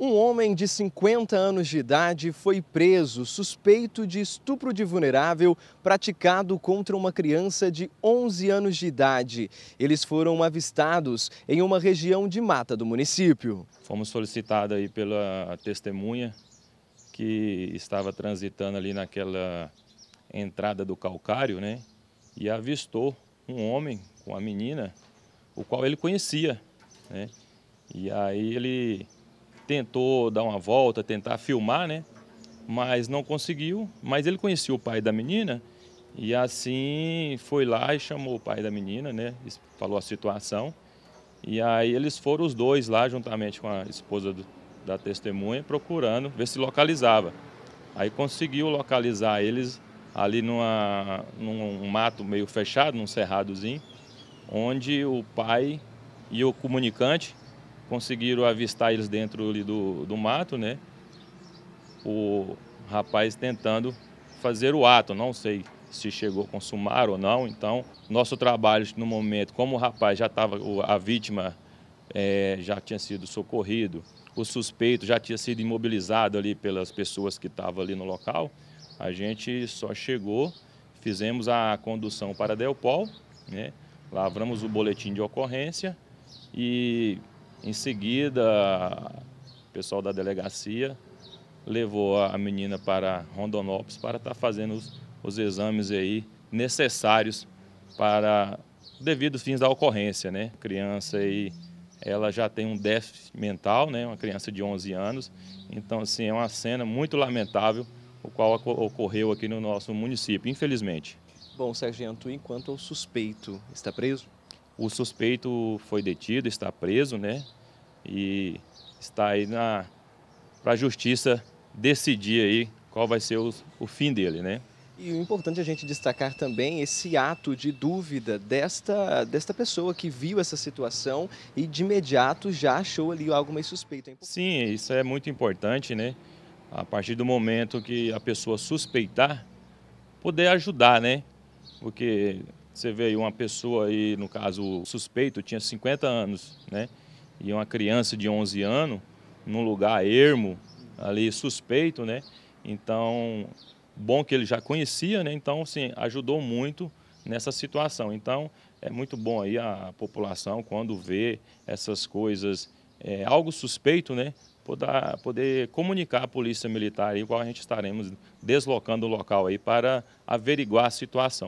Um homem de 50 anos de idade foi preso suspeito de estupro de vulnerável praticado contra uma criança de 11 anos de idade. Eles foram avistados em uma região de mata do município. Fomos solicitados aí pela testemunha que estava transitando ali naquela entrada do calcário, né? E avistou um homem com a menina, o qual ele conhecia, né? E aí ele tentou dar uma volta, tentar filmar, né? Mas não conseguiu. Mas ele conhecia o pai da menina e assim foi lá e chamou o pai da menina, né? Falou a situação. E aí eles foram os dois lá, juntamente com a esposa do, da testemunha, procurando ver se localizava. Aí conseguiu localizar eles ali numa, num mato meio fechado, num cerradozinho, onde o pai e o comunicante conseguiram avistar eles dentro do, do mato, né? O rapaz tentando fazer o ato, não sei se chegou a consumar ou não. Então, nosso trabalho no momento, como o rapaz já estava, a vítima é, já tinha sido socorrido, o suspeito já tinha sido imobilizado ali pelas pessoas que estavam ali no local, a gente só chegou, fizemos a condução para Delpol, né? lavramos o boletim de ocorrência e em seguida, o pessoal da delegacia levou a menina para Rondonópolis para estar tá fazendo os, os exames aí necessários para devido fins da ocorrência, né? A criança aí, ela já tem um déficit mental, né? Uma criança de 11 anos. Então, assim, é uma cena muito lamentável o qual ocorreu aqui no nosso município, infelizmente. Bom, sargento, enquanto o suspeito está preso? O suspeito foi detido, está preso, né? E está aí na para a justiça decidir aí qual vai ser o, o fim dele, né? E o importante é a gente destacar também esse ato de dúvida desta, desta pessoa que viu essa situação e de imediato já achou ali algo meio suspeito. É Sim, isso é muito importante, né? A partir do momento que a pessoa suspeitar, poder ajudar, né? Porque você vê aí uma pessoa aí, no caso, suspeito, tinha 50 anos, né? E uma criança de 11 anos, num lugar ermo, ali suspeito, né? Então, bom que ele já conhecia, né? Então, sim, ajudou muito nessa situação. Então, é muito bom aí a população, quando vê essas coisas, é, algo suspeito, né? Poder, poder comunicar à Polícia Militar aí, qual a gente estaremos deslocando o local aí para averiguar a situação.